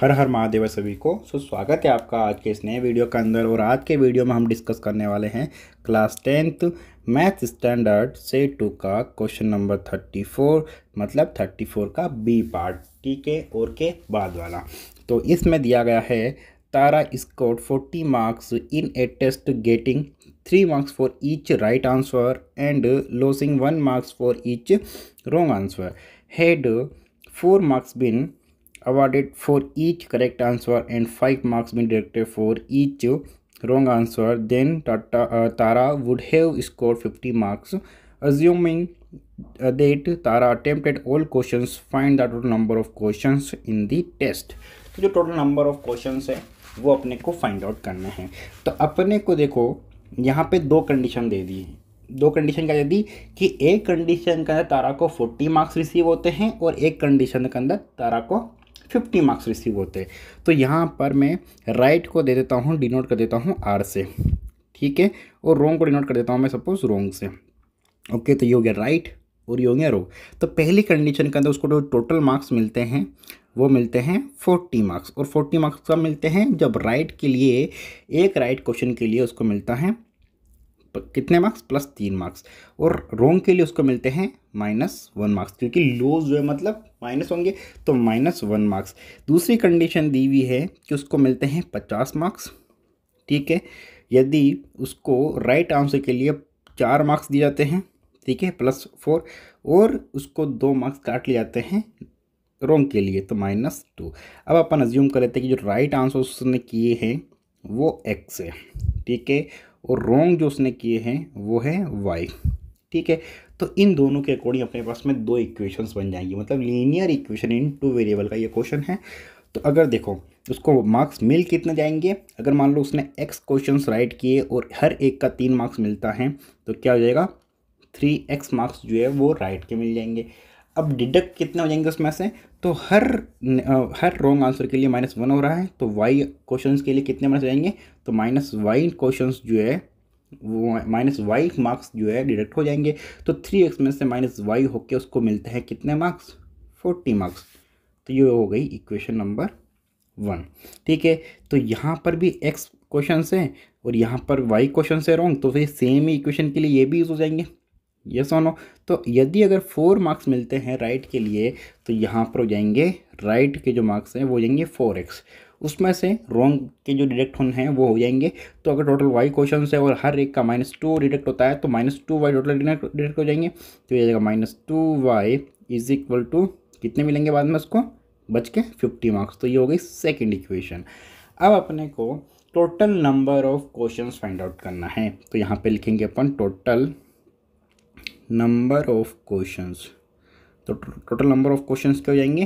हर हर महादेव सभी को सो स्वागत है आपका आज के इस नए वीडियो के अंदर और आज के वीडियो में हम डिस्कस करने वाले हैं क्लास टेंथ मैथ स्टैंडर्ड से टू का क्वेश्चन नंबर थर्टी फोर मतलब थर्टी फोर का बी पार्ट टी के और के बाद वाला तो इसमें दिया गया है Tara score forty marks in a test getting three marks for each right answer and losing one marks for each wrong answer had four marks been awarded for each correct answer and 5 marks been deducted for each wrong answer then Tata, uh, Tara would have scored 50 marks assuming uh, that Tara attempted all questions find the total number of questions in the test so the total number of questions hai wo apne ko find out karna hai to apne ko dekho यहाँ पे दो condition दे दी है दो condition क्या दे दी कि एक condition के अंदर तारा को 40 मार्क्स रिसीव होते हैं और एक कंडीशन के अंदर तारा को फिफ्टी मार्क्स रिसीव होते हैं तो यहाँ पर मैं राइट को दे देता हूँ डिनोट कर देता हूँ आर से ठीक है और रोंग को डिनोट कर देता हूँ मैं सपोज रोंग से ओके तो ये हो गया राइट और ये हो गया रो तो पहली कंडीशन के अंदर उसको जो टोटल मार्क्स मिलते हैं वो मिलते हैं फोर्टी मार्क्स और फोर्टी मार्क्स कब मिलते हैं जब राइट के लिए एक राइट क्वेश्चन के लिए उसको मिलता है कितने मार्क्स प्लस तीन मार्क्स और रोंग के लिए उसको मिलते हैं माइनस वन मार्क्स क्योंकि लोज जो है मतलब माइनस होंगे तो माइनस वन मार्क्स दूसरी कंडीशन दी हुई है कि उसको मिलते हैं पचास मार्क्स ठीक है यदि उसको राइट आंसर के लिए चार मार्क्स दिए जाते हैं ठीक है प्लस फोर और उसको दो मार्क्स काट लिए जाते हैं रोंग के लिए तो माइनस टू अब अपन अज्यूम कर लेते हैं कि जो राइट आंसर उसने किए हैं वो एक्स है ठीक है और रॉन्ग जो उसने किए हैं वो है वाई ठीक है तो इन दोनों के अकॉर्डिंग अपने पास में दो इक्वेशंस बन जाएंगी मतलब linear equation in two variable का ये क्वेश्चन है तो अगर देखो उसको मार्क्स मिल कितने जाएंगे अगर मान लो उसने एक्स क्वेश्चंस राइट किए और हर एक का तीन मार्क्स मिलता है तो क्या हो जाएगा थ्री एक्स मार्क्स जो है वो राइट के मिल जाएंगे अब डिडक्ट कितने हो जाएंगे उसमें से तो हर हर रॉन्ग आंसर के लिए माइनस वन हो रहा है तो वाई क्वेश्चन के लिए कितने माइनस हो जाएंगे तो माइनस वाई क्वेश्चन जो है वो माइनस वाई मार्क्स जो है डिडक्ट हो जाएंगे तो थ्री एक्स में से माइनस वाई होके उसको मिलते हैं कितने मार्क्स फोर्टी मार्क्स तो ये हो गई इक्वेशन नंबर वन ठीक है तो यहाँ पर भी एक्स क्वेश्चन है और यहाँ पर वाई क्वेश्चन है रॉन्ग तो फिर सेम ही इक्वेशन के लिए ये भी यूज़ हो जाएंगे ये सोनो नो तो यदि अगर फोर मार्क्स मिलते हैं राइट के लिए तो यहाँ पर हो जाएंगे राइट के जो मार्क्स हैं वो हो जाएंगे फोर एक्स उसमें से रॉन्ग के जो डिडक्ट होने हैं वो हो जाएंगे तो अगर टोटल वाई क्वेश्चन है और हर एक का माइनस टू डिडक्ट होता है तो minus two y total deduct हो जाएंगे तो ये जाएगा minus two y is equal to कितने मिलेंगे बाद में उसको बच के फिफ्टी मार्क्स तो ये हो गई सेकेंड इक्वेशन अब अपने को total number of question find out करना है तो यहाँ पर लिखेंगे अपन टोटल नंबर ऑफ क्वेश्चंस तो टोटल नंबर ऑफ क्वेश्चंस क्या हो जाएंगे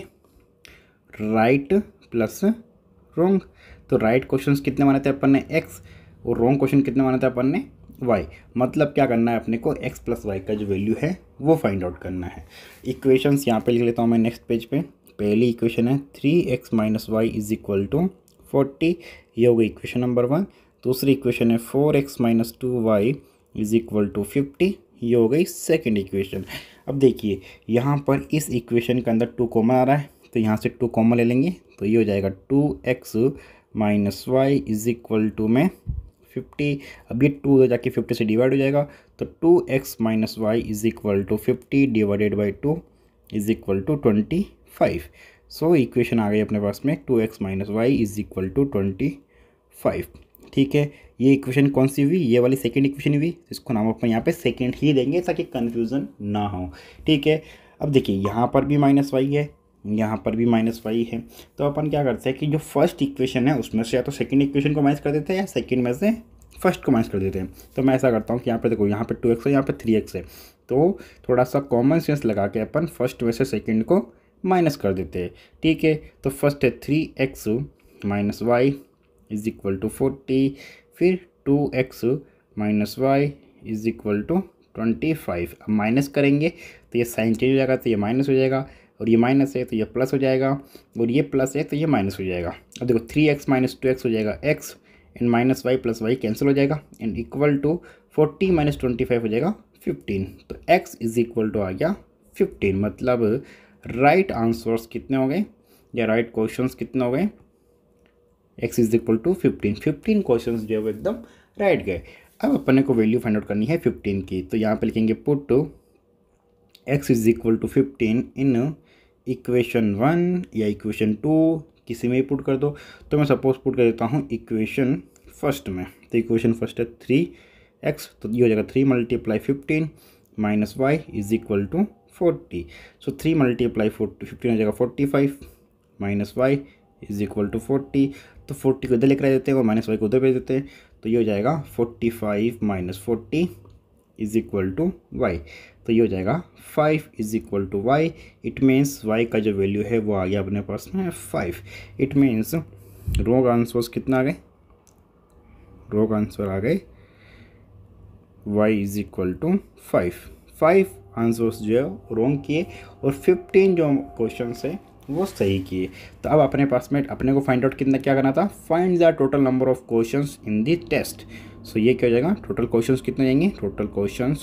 राइट प्लस रॉन्ग तो राइट क्वेश्चंस कितने माने थे अपन ने एक्स और रॉन्ग क्वेश्चन कितने माने थे अपन ने वाई मतलब क्या करना है अपने को एक्स प्लस वाई का जो वैल्यू है वो फाइंड आउट करना है इक्वेशंस यहाँ पे लिख लेता हूँ मैं नेक्स्ट पेज पे पहली इक्वेशन है three x minus y is equal to forty ये होगा इक्वेशन नंबर वन दूसरी इक्वेशन है four x minus two y is equal to fifty ये हो गई सेकेंड इक्वेशन अब देखिए यहाँ पर इस इक्वेशन के अंदर टू कॉमन आ रहा है तो यहाँ से टू कॉमन ले लेंगे तो ये हो जाएगा two x minus y is equal to में फिफ्टी अब ये टू हो जाके फिफ्टी से डिवाइड हो जाएगा तो two x minus y is equal to fifty divided by two is equal to twenty five so equation आ गई अपने पास में two x minus y is equal to twenty five ठीक है ये इक्वेशन कौन सी हुई ये वाली सेकेंड इक्वेशन हुई इसको नाम अपन यहाँ पे सेकेंड ही देंगे ताकि कन्फ्यूज़न ना हो ठीक है अब देखिए यहाँ पर भी माइनस वाई है यहाँ पर भी माइनस वाई है तो अपन क्या करते हैं कि जो फर्स्ट इक्वेशन है उसमें से या तो सेकेंड इक्वेशन को माइनस कर देते हैं या सेकेंड में से फर्स्ट को माइनस कर देते हैं तो मैं ऐसा करता हूँ कि यहाँ पर देखो यहाँ पर टू एक्स है यहाँ पर थ्री एक्स है तो थोड़ा सा कॉमन सेंस लगा के अपन फर्स्ट में से सेकेंड को माइनस कर देते हैं ठीक है तो फर्स्ट है three x minus y is equal to forty फिर two x minus y is equal to twenty five अब माइनस करेंगे तो ये साइन चेंज हो जाएगा तो ये माइनस हो जाएगा और ये माइनस है तो ये प्लस हो जाएगा और ये प्लस है तो ये माइनस हो जाएगा अब देखो three x minus two x हो जाएगा x and minus y plus y cancel हो जाएगा and equal to forty minus twenty five हो जाएगा फिफ्टीन तो एक्स इज इक्वल टू आ गया फिफ्टीन मतलब राइट right आंसर्स कितने हो गए या राइट क्वेश्चन कितने हो गए x is equal to fifteen fifteen question जो है वो एकदम राइट गए अब अपने को वैल्यू फाइंड आउट करनी है फिफ्टीन की तो यहाँ पे लिखेंगे put x is equal to fifteen in equation one या इक्वेशन टू किसी में ही पुट कर दो तो मैं सपोज पुट कर देता हूँ इक्वेशन फर्स्ट में तो इक्वेशन फर्स्ट है थ्री एक्स तो ये हो जाएगा three multiply fifteen minus y is equal to forty so three multiply forty fifteen हो जाएगा forty five minus y is equal to forty तो फोर्टी को इधर लेकर आ देते हैं और माइनस वाई को उधर भेज देते हैं तो ये हो जाएगा forty five minus forty is equal to y तो ये हो जाएगा five is equal to y it means y का जो वैल्यू है वो आ गया अपने पास में five it means wrong answers कितना आ गए रोग आंसर आ गए y is equal to five five answers जो है रोंग किए और फिफ्टीन जो क्वेश्चन है वो सही किए तो अब अपने पास में अपने को फाइंड आउट कितना क्या करना था find the total number of question in the test so ये क्या हो जाएगा टोटल क्वेश्चन कितने जाएंगे total question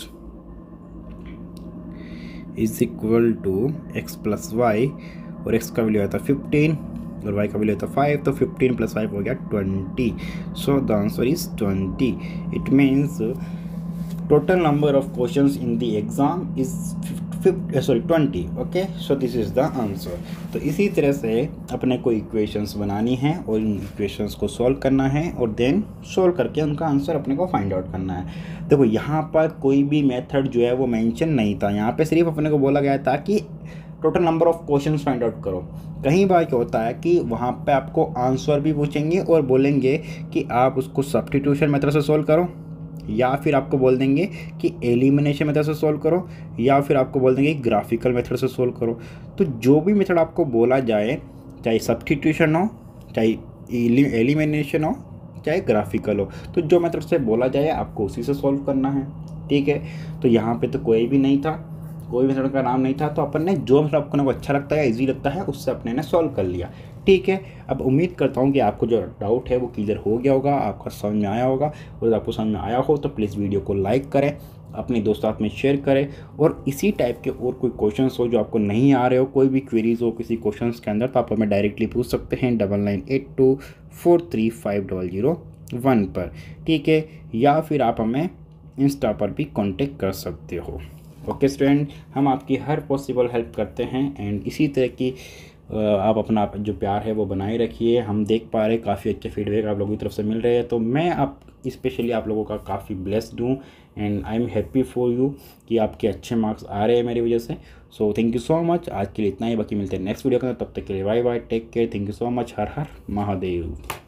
is equal to x plus y और एक्स का वैल्यू आया था फिफ्टीन और वाई का वैल्यू था फाइव तो फिफ्टीन प्लस फाइव हो गया twenty so the answer is twenty it means total number of question in the exam is fifty sorry twenty okay so this is the answer तो इसी तरह से अपने को इक्वेशंस बनानी है और इन इक्वेशंस को सॉल्व करना है और देन सॉल्व करके उनका आंसर अपने को फाइंड आउट करना है देखो यहाँ पर कोई भी मेथड जो है वो मेंशन नहीं था यहाँ पे सिर्फ अपने को बोला गया था कि total number of question find out करो कहीं बार क्या होता है कि वहाँ पर आपको आंसर भी पूछेंगे और बोलेंगे कि आप उसको सब्सटीट्यूशन मेथड से सोल्व करो या फिर आपको बोल देंगे कि एलिमिनेशन मेथड से सोल्व करो या फिर आपको बोल देंगे ग्राफिकल मेथड से सोल्व करो तो जो भी मेथड आपको बोला जाए चाहे सब्सटीट्यूशन हो चाहे एलिमिनेशन हो चाहे ग्राफिकल हो तो जो मेथड से बोला जाए आपको उसी से सोल्व करना है ठीक है तो यहाँ पे तो कोई भी नहीं था कोई भी सड़क का नाम नहीं था तो अपन ने जो मतलब अपने को अच्छा लगता है ईजी लगता है उससे अपने ने सॉल्व कर लिया ठीक है अब उम्मीद करता हूँ कि आपको जो डाउट है वो क्लियर हो गया होगा आपका समझ में आया होगा और आपको समझ में आया हो तो प्लीज़ वीडियो को लाइक करें अपने दोस्तों में शेयर करें और इसी टाइप के और कोई क्वेश्चंस हो जो आपको नहीं आ रहे हो कोई भी क्वेरीज हो किसी क्वेश्चंस के अंदर तो आप हमें डायरेक्टली पूछ सकते हैं double nine eight two four three five double zero one पर ठीक है या फिर आप हमें इंस्टा पर भी कांटेक्ट कर सकते हो ओके स्टूडेंट हम आपकी हर पॉसिबल हेल्प करते हैं एंड इसी तरह की आप अपना जो प्यार है वो बनाए रखिए हम देख पा रहे काफ़ी अच्छे फीडबैक आप लोगों की तरफ से मिल रहे हैं तो मैं आप स्पेशली आप लोगों का काफ़ी ब्लेस्ड हूँ and I am happy for you कि आपके अच्छे मार्क्स आ रहे हैं मेरी वजह से so thank you so much आज के लिए इतना ही बाकी मिलते हैं नेक्स्ट वीडियो के अंदर तब तक के लिए bye bye take care thank you so much हर हर महादेव